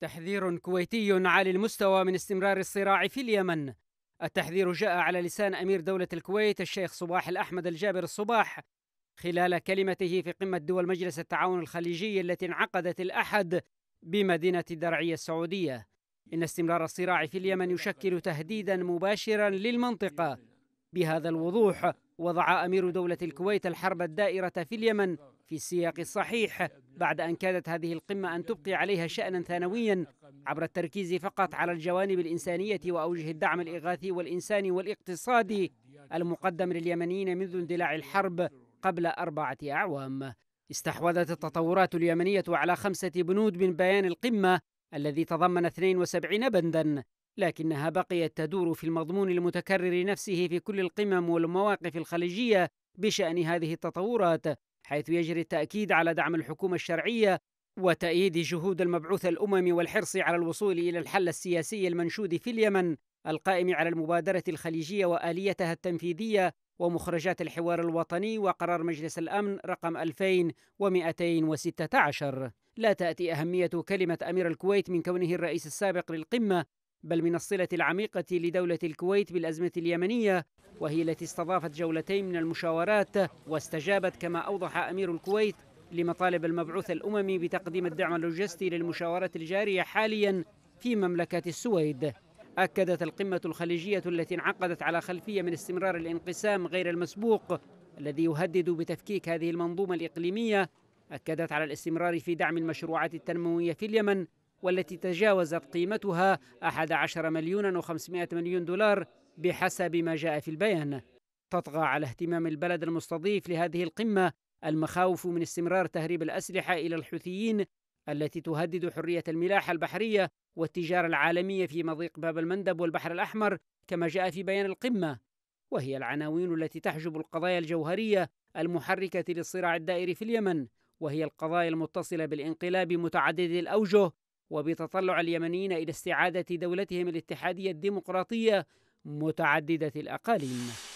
تحذير كويتي عالي المستوى من استمرار الصراع في اليمن التحذير جاء على لسان امير دوله الكويت الشيخ صباح الاحمد الجابر الصباح خلال كلمته في قمه دول مجلس التعاون الخليجي التي انعقدت الاحد بمدينه الدرعيه السعوديه ان استمرار الصراع في اليمن يشكل تهديدا مباشرا للمنطقه بهذا الوضوح وضع أمير دولة الكويت الحرب الدائرة في اليمن في السياق الصحيح بعد أن كادت هذه القمة أن تبقي عليها شأنا ثانويا عبر التركيز فقط على الجوانب الإنسانية وأوجه الدعم الإغاثي والإنساني والاقتصادي المقدم لليمنيين منذ اندلاع الحرب قبل أربعة أعوام استحوذت التطورات اليمنية على خمسة بنود من بيان القمة الذي تضمن 72 بندا لكنها بقيت تدور في المضمون المتكرر نفسه في كل القمم والمواقف الخليجيه بشان هذه التطورات حيث يجري التاكيد على دعم الحكومه الشرعيه وتأييد جهود المبعوث الأممي والحرص على الوصول إلى الحل السياسي المنشود في اليمن القائم على المبادرة الخليجية وآليتها التنفيذية ومخرجات الحوار الوطني وقرار مجلس الأمن رقم 2216 لا تأتي أهمية كلمة أمير الكويت من كونه الرئيس السابق للقمة بل من الصلة العميقة لدولة الكويت بالأزمة اليمنية وهي التي استضافت جولتين من المشاورات واستجابت كما أوضح أمير الكويت لمطالب المبعوث الأممي بتقديم الدعم اللوجستي للمشاورات الجارية حاليا في مملكة السويد أكدت القمة الخليجية التي انعقدت على خلفية من استمرار الانقسام غير المسبوق الذي يهدد بتفكيك هذه المنظومة الإقليمية أكدت على الاستمرار في دعم المشروعات التنموية في اليمن والتي تجاوزت قيمتها 11 مليون و500 مليون دولار بحسب ما جاء في البيان تطغى على اهتمام البلد المستضيف لهذه القمة المخاوف من استمرار تهريب الأسلحة إلى الحوثيين التي تهدد حرية الملاحة البحرية والتجارة العالمية في مضيق باب المندب والبحر الأحمر كما جاء في بيان القمة وهي العناوين التي تحجب القضايا الجوهرية المحركة للصراع الدائري في اليمن وهي القضايا المتصلة بالانقلاب متعدد الأوجه وبتطلع اليمنيين إلى استعادة دولتهم الاتحادية الديمقراطية متعددة الأقاليم